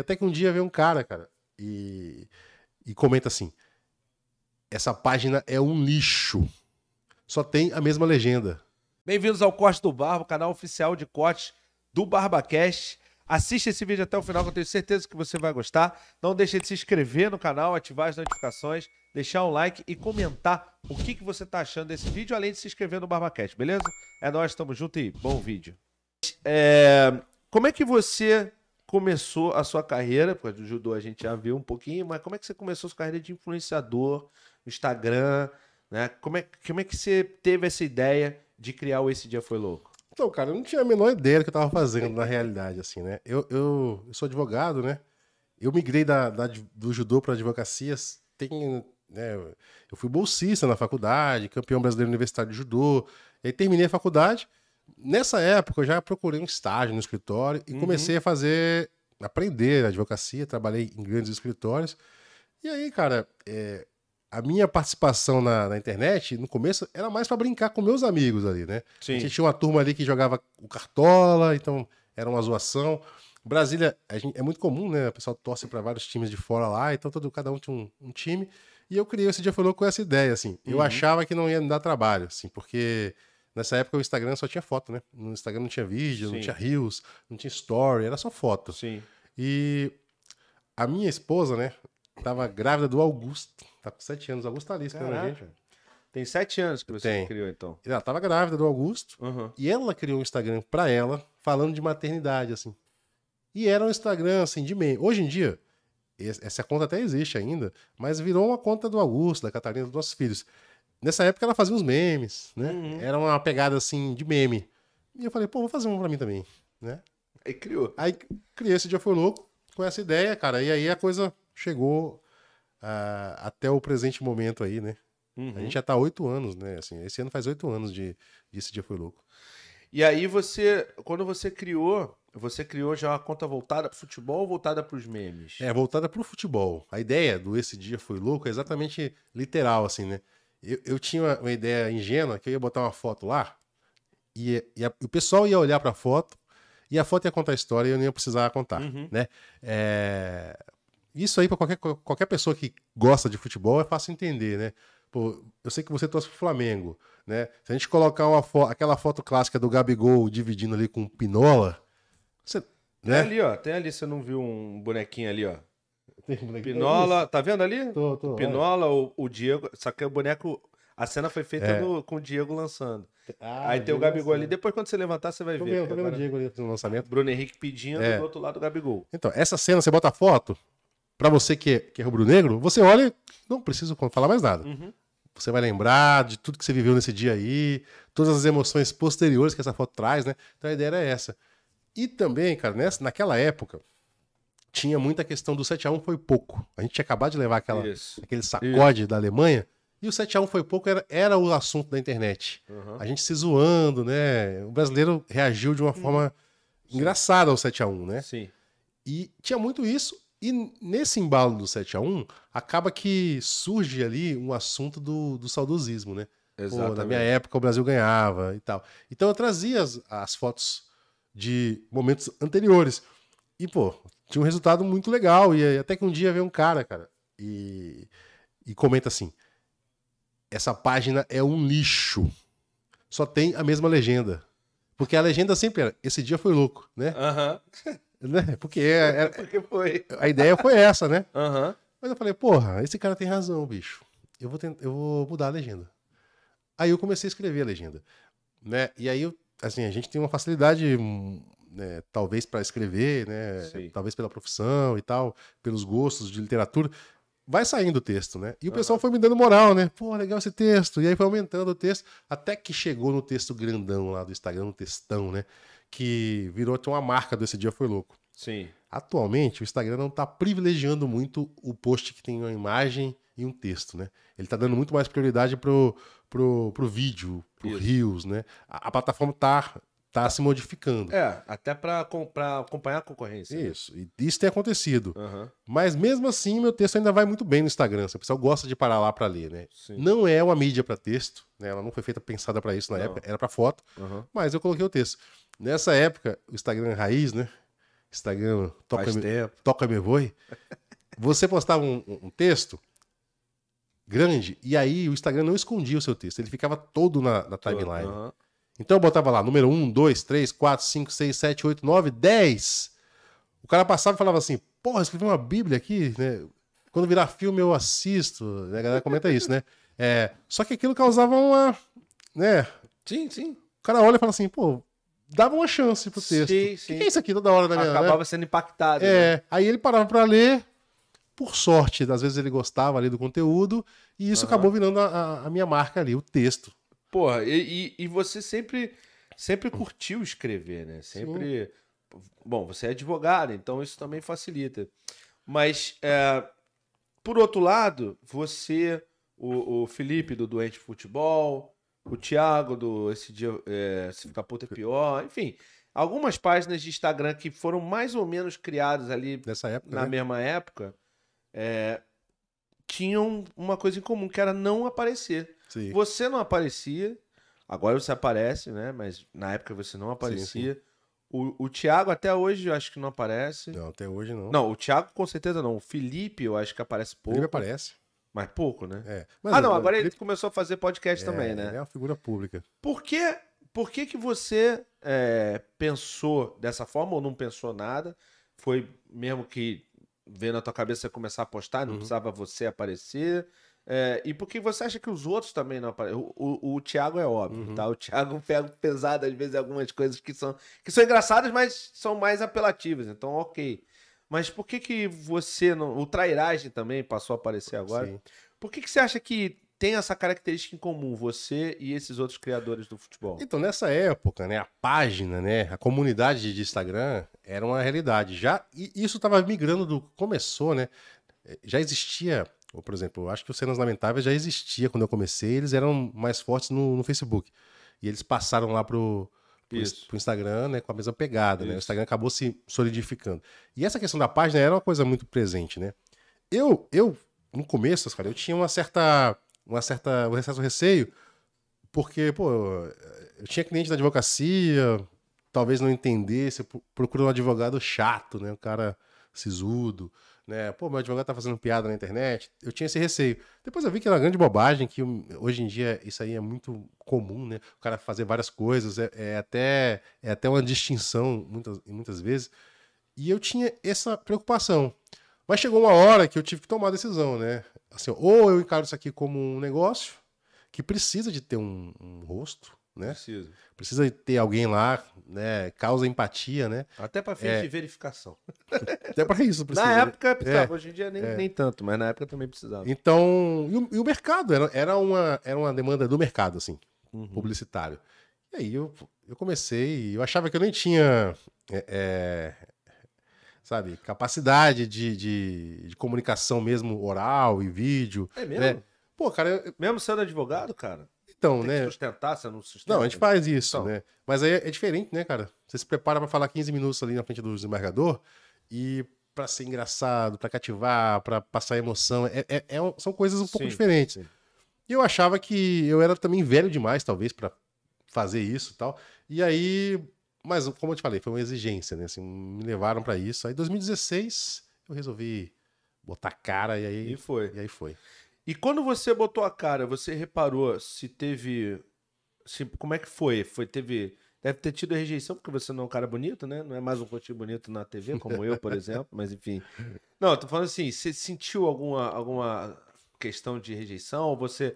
Até que um dia vem um cara, cara, e, e comenta assim: essa página é um lixo. Só tem a mesma legenda. Bem-vindos ao Corte do Barba, canal oficial de corte do BarbaCast. Assista esse vídeo até o final, que eu tenho certeza que você vai gostar. Não deixe de se inscrever no canal, ativar as notificações, deixar um like e comentar o que, que você está achando desse vídeo, além de se inscrever no BarbaCast, beleza? É nós, tamo junto e bom vídeo. É... Como é que você começou a sua carreira? Porque do judô a gente já viu um pouquinho, mas como é que você começou a sua carreira de influenciador, Instagram, né? Como é, como é que você teve essa ideia de criar o Esse Dia Foi Louco? Então, cara, eu não tinha a menor ideia do que eu tava fazendo, na realidade, assim, né? Eu, eu, eu sou advogado, né? Eu migrei da, da do judô para advocacia. Tem, né? Eu fui bolsista na faculdade, campeão brasileiro universitário de judô. E aí terminei a faculdade Nessa época, eu já procurei um estágio no escritório e uhum. comecei a fazer, aprender advocacia, trabalhei em grandes escritórios. E aí, cara, é, a minha participação na, na, internet, no começo, era mais para brincar com meus amigos ali, né? Sim. A gente tinha uma turma ali que jogava o cartola, então era uma zoação. Brasília, gente, é muito comum, né? O pessoal torce para vários times de fora lá, então todo, cada um tinha um, um time. E eu criei esse dia falou com essa ideia, assim. Eu uhum. achava que não ia me dar trabalho, assim, porque Nessa época o Instagram só tinha foto, né? No Instagram não tinha vídeo, Sim. não tinha reels, não tinha story, era só foto. Sim. E a minha esposa, né, tava grávida do Augusto. Tá com sete anos. O Augusto tá ali esperando a gente. Tem sete anos que você Tem. criou, então. Ela tava grávida do Augusto uhum. e ela criou um Instagram pra ela, falando de maternidade, assim. E era um Instagram, assim, de meio. Hoje em dia, essa conta até existe ainda, mas virou uma conta do Augusto, da Catarina, dos nossos filhos. Nessa época ela fazia uns memes, né? Uhum. Era uma pegada assim de meme. E eu falei, pô, vou fazer um pra mim também, né? Aí criou. Aí criei esse dia foi louco com essa ideia, cara. E aí a coisa chegou uh, até o presente momento aí, né? Uhum. A gente já tá oito anos, né? Assim, esse ano faz oito anos de, de esse dia foi louco. E aí você, quando você criou, você criou já uma conta voltada para futebol ou voltada para os memes? É, voltada para o futebol. A ideia do Esse Dia Foi Louco é exatamente literal, assim, né? Eu, eu tinha uma ideia ingênua que eu ia botar uma foto lá e, e, a, o pessoal ia olhar para a foto e a foto ia contar a história e eu não ia precisar contar, uhum. né? É... Isso aí para qualquer, qualquer pessoa que gosta de futebol é fácil entender, né? Pô, eu sei que você torce pro Flamengo, né? Se a gente colocar uma fo aquela foto clássica do Gabigol dividindo ali com o Pinola, você, né? Tem ali, ó, tem ali, você não viu um bonequinho ali, ó. Pinola, é tá vendo ali? Tô, tô, Pinola, o, o, Diego. Só que o boneco. A cena foi feita é. no, com o Diego lançando. Ah, Aí tem o Gabigol ali. Depois, quando você levantar, você vai tô ver. Vendo, tô vendo o Diego ali no lançamento. Bruno Henrique pedindo é. do outro lado o Gabigol. Então, essa cena, você bota a foto. Pra você que é, que é rubro-negro, você olha e não precisa falar mais nada. Uhum. Você vai lembrar de tudo que você viveu nesse dia aí, todas as emoções posteriores que essa foto traz, né? Então a ideia era essa. E também, cara, nessa, naquela época, tinha muita questão do 7 a 1 foi pouco. A gente tinha acabado de levar aquela, aquele sacode Isso. da Alemanha. E o 7 a 1 foi pouco, era, era o assunto da internet. Uhum. A gente se zoando, né? O brasileiro reagiu de uma hum. forma Sim. engraçada ao 7 a 1 né? Sim. E tinha muito isso. E nesse embalo do 7 a 1 acaba que surge ali um assunto do, do saudosismo, né? Pô, na minha época o Brasil ganhava e tal. Então eu trazia as, as fotos de momentos anteriores. E, pô, tinha um resultado muito legal. E até que um dia vem um cara, cara, e, e comenta assim: essa página é um lixo. Só tem a mesma legenda. Porque a legenda sempre era: esse dia foi louco, né? Uhum. né? Porque, era, é, é, Porque foi. a ideia foi essa, né? Uhum. Mas eu falei: porra, esse cara tem razão, bicho. Eu vou, tentar, eu vou mudar a legenda. Aí eu comecei a escrever a legenda. Né? E aí, assim, a gente tem uma facilidade né, talvez para escrever, né, talvez pela profissão e tal, pelos gostos de literatura, vai saindo o texto, né? E o pessoal foi me dando moral, né? Pô, legal esse texto. E aí foi aumentando o texto, até que chegou no texto grandão lá do Instagram, no textão, né? Que virou até uma marca desse dia foi louco. Sim. Atualmente, o Instagram não está privilegiando muito o post que tem uma imagem e um texto, né? Ele está dando muito mais prioridade pro, pro, pro vídeo, pro Isso. Reels, né? A, a plataforma está tá se modificando. É, até para acompanhar a concorrência. Né? Isso, né? e isso tem acontecido. Uhum. Mas mesmo assim, meu texto ainda vai muito bem no Instagram. Se o pessoal gosta de parar lá para ler, né? Sim. Não é uma mídia para texto, né? Ela não foi feita pensada para isso na não. época, era para foto, uhum. mas eu coloquei o texto. Nessa época, o Instagram raiz, né? Instagram toca me, toca meu boi Você postava um, um texto, grande, e aí o Instagram não escondia o seu texto, ele ficava todo na, na timeline. Uhum. Então eu botava lá, número 1, 2, 3, 4, 5, 6, 7, 8, 9, 10. O cara passava e falava assim, porra, escrevi uma bíblia aqui, né? Quando virar filme eu assisto. Né? A galera comenta isso, né? É, só que aquilo causava uma... né? Sim, sim. O cara olha e fala assim, pô, dava uma chance pro texto. Sim, sim. O que é isso aqui toda hora da minha né? Acabava né? sendo impactado. É, né? aí ele parava pra ler, por sorte, às vezes ele gostava ali do conteúdo, e isso uhum. acabou virando a, a, minha marca ali, o texto. Porra, e, e, e você sempre, sempre hum. curtiu escrever, né? Sempre. Sim. Bom, você é advogado, então isso também facilita. Mas, é, por outro lado, você, o, o Felipe do Doente Futebol, o Thiago do Esse Dia é, Se Ficar Puta é Pior, enfim, algumas páginas de Instagram que foram mais ou menos criadas ali Dessa época, na né? mesma época é, tinham uma coisa em comum, que era não aparecer. Sim. Você não aparecia, agora você aparece, né? Mas na época você não aparecia. Sim, sim. O, o Thiago até hoje eu acho que não aparece. Não, até hoje não. Não, o Thiago com certeza não. O Felipe eu acho que aparece pouco. Felipe aparece. Mas pouco, né? É. Ah, Mas, ah, não, agora ele começou a fazer podcast é, também, né? Ele é uma figura pública. Por que, por que, que você é, pensou dessa forma ou não pensou nada? Foi mesmo que vendo a tua cabeça começar a postar, não uhum. precisava você aparecer? É, e por que você acha que os outros também não aparecem? O, o, o Thiago é óbvio, uhum. tá? O Thiago pega pesado, às vezes, algumas coisas que são, que são engraçadas, mas são mais apelativas. Então, ok. Mas por que que você não... O Trairagem também passou a aparecer agora. Sim. Por que que você acha que tem essa característica em comum, você e esses outros criadores do futebol? Então, nessa época, né, a página, né, a comunidade de Instagram era uma realidade. Já e isso estava migrando do começou, né? Já existia ou, por exemplo, eu acho que o Cenas Lamentáveis já existia quando eu comecei, eles eram mais fortes no, no Facebook. E eles passaram lá pro, pro, pro Instagram, né, com a mesma pegada, Isso. né? O Instagram acabou se solidificando. E essa questão da página era uma coisa muito presente, né? Eu, eu no começo, cara, eu tinha uma certa uma certa um certo receio, porque, pô, eu tinha cliente da advocacia, talvez não entendesse, procurou um advogado chato, né? Um cara sisudo né? Pô, meu advogado tá fazendo piada na internet. Eu tinha esse receio. Depois eu vi que era uma grande bobagem, que hum, hoje em dia isso aí é muito comum, né? O cara fazer várias coisas, é, é até, é até uma distinção muitas, muitas vezes. E eu tinha essa preocupação. Mas chegou uma hora que eu tive que tomar a decisão, né? Assim, ou eu encaro isso aqui como um negócio que precisa de ter um, um rosto, né? Precisa. Precisa ter alguém lá, né? Causa empatia, né? Até para fins é... de verificação. Até para isso precisa. Na né? época é, precisava, é. hoje em dia nem, é. nem tanto, mas na época também precisava. Então, e o, e o mercado era, era, uma, era uma demanda do mercado, assim, uhum. publicitário. E aí eu, eu comecei, eu achava que eu nem tinha, é, é sabe, capacidade de, de, de, comunicação mesmo oral e vídeo. É né? mesmo? Né? Pô, cara, eu... mesmo sendo advogado, cara. Então, né? sustentar, você não sustenta. Não, a gente faz isso, então. né? Mas aí é, é diferente, né, cara? Você se prepara para falar 15 minutos ali na frente do desembargador e para ser engraçado, para cativar, para passar emoção, é, é, é, são coisas um pouco sim, diferentes. Sim. E eu achava que eu era também velho demais, talvez, para fazer isso e tal. E aí, mas como eu te falei, foi uma exigência, né? Assim, me levaram para isso. Aí, em 2016, eu resolvi botar cara e aí e foi. E aí foi. E quando você botou a cara, você reparou se teve. Se, como é que foi? Foi, teve. Deve ter tido rejeição, porque você não é um cara bonito, né? Não é mais um rostinho bonito na TV, como eu, por exemplo, mas enfim. Não, tô falando assim, você sentiu alguma, alguma questão de rejeição? Ou você,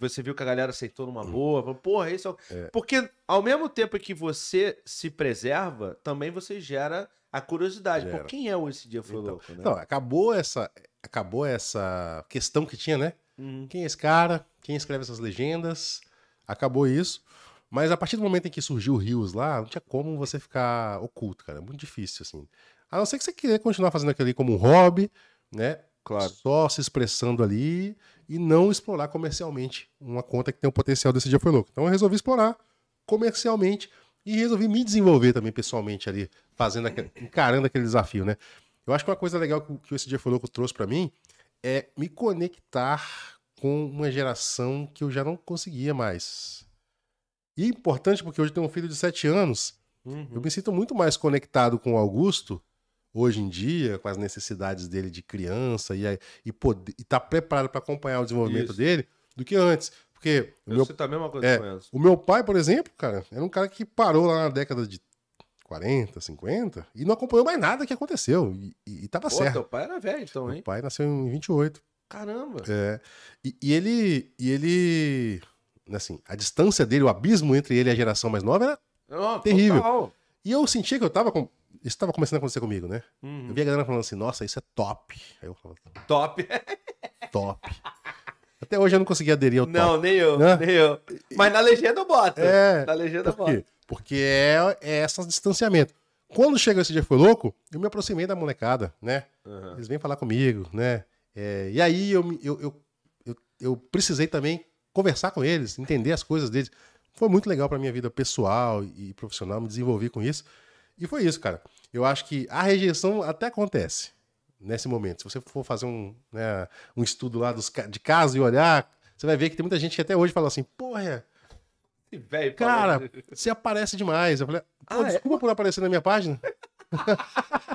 você viu que a galera aceitou numa boa? Porra, isso é... é... Porque ao mesmo tempo que você se preserva, também você gera a curiosidade. Gera. Pô, quem é o Esse Dia Foi então, Louco? Né? Não, acabou essa, acabou essa questão que tinha, né? Uhum. Quem é esse cara? Quem escreve essas legendas? Acabou isso. Mas a partir do momento em que surgiu o Rios lá, não tinha como você ficar oculto, cara. É muito difícil, assim. A não ser que você queria continuar fazendo aquilo ali como um hobby, né? Claro. Só se expressando ali e não explorar comercialmente uma conta que tem o potencial desse dia foi louco. Então eu resolvi explorar comercialmente e resolvi me desenvolver também pessoalmente ali, fazendo aquele, encarando aquele desafio, né? Eu acho que uma coisa legal que esse dia falou que trouxe para mim é me conectar com uma geração que eu já não conseguia mais. E é importante porque hoje tenho um filho de 7 anos. Uhum. Eu me sinto muito mais conectado com o Augusto hoje em dia, com as necessidades dele de criança e estar tá preparado para acompanhar o desenvolvimento Isso. dele do que antes. Porque. Eu meu, a mesma coisa é, O meu pai, por exemplo, cara, era um cara que parou lá na década de 40, 50, e não acompanhou mais nada que aconteceu. E, e, tava Pô, certo. Teu pai era velho, então, hein? Meu pai nasceu em 28. Caramba! É. E, e ele. E ele. Assim, a distância dele, o abismo entre ele e a geração mais nova era oh, terrível. Total. E eu sentia que eu tava. Com... Isso estava começando a acontecer comigo, né? Uhum. Eu via a galera falando assim, nossa, isso é top. Aí eu falava, top. Top. Até hoje eu não consegui aderir ao não, top. Não, nem eu, né? nem eu. Mas na legenda eu boto. É, na legenda eu boto. Porque é, é esse distanciamento. Quando chega esse dia foi louco, eu me aproximei da molecada, né? Uhum. Eles vêm falar comigo, né? É, e aí eu, eu, eu, eu, eu precisei também conversar com eles, entender as coisas deles. Foi muito legal para minha vida pessoal e profissional, me desenvolver com isso. E foi isso, cara. Eu acho que a rejeição até acontece nesse momento. Se você for fazer um, né, um estudo lá dos, de casa e olhar, você vai ver que tem muita gente que até hoje fala assim, porra, Velho, cara, você aparece demais. Eu falei, pô, ah, é? desculpa é? por aparecer na minha página.